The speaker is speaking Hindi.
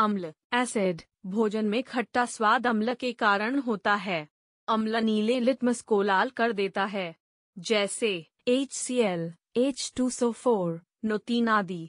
अम्ल एसिड भोजन में खट्टा स्वाद अम्ल के कारण होता है अम्ल नीले लिटमस को लाल कर देता है जैसे H H C L two so four नोतीन आदि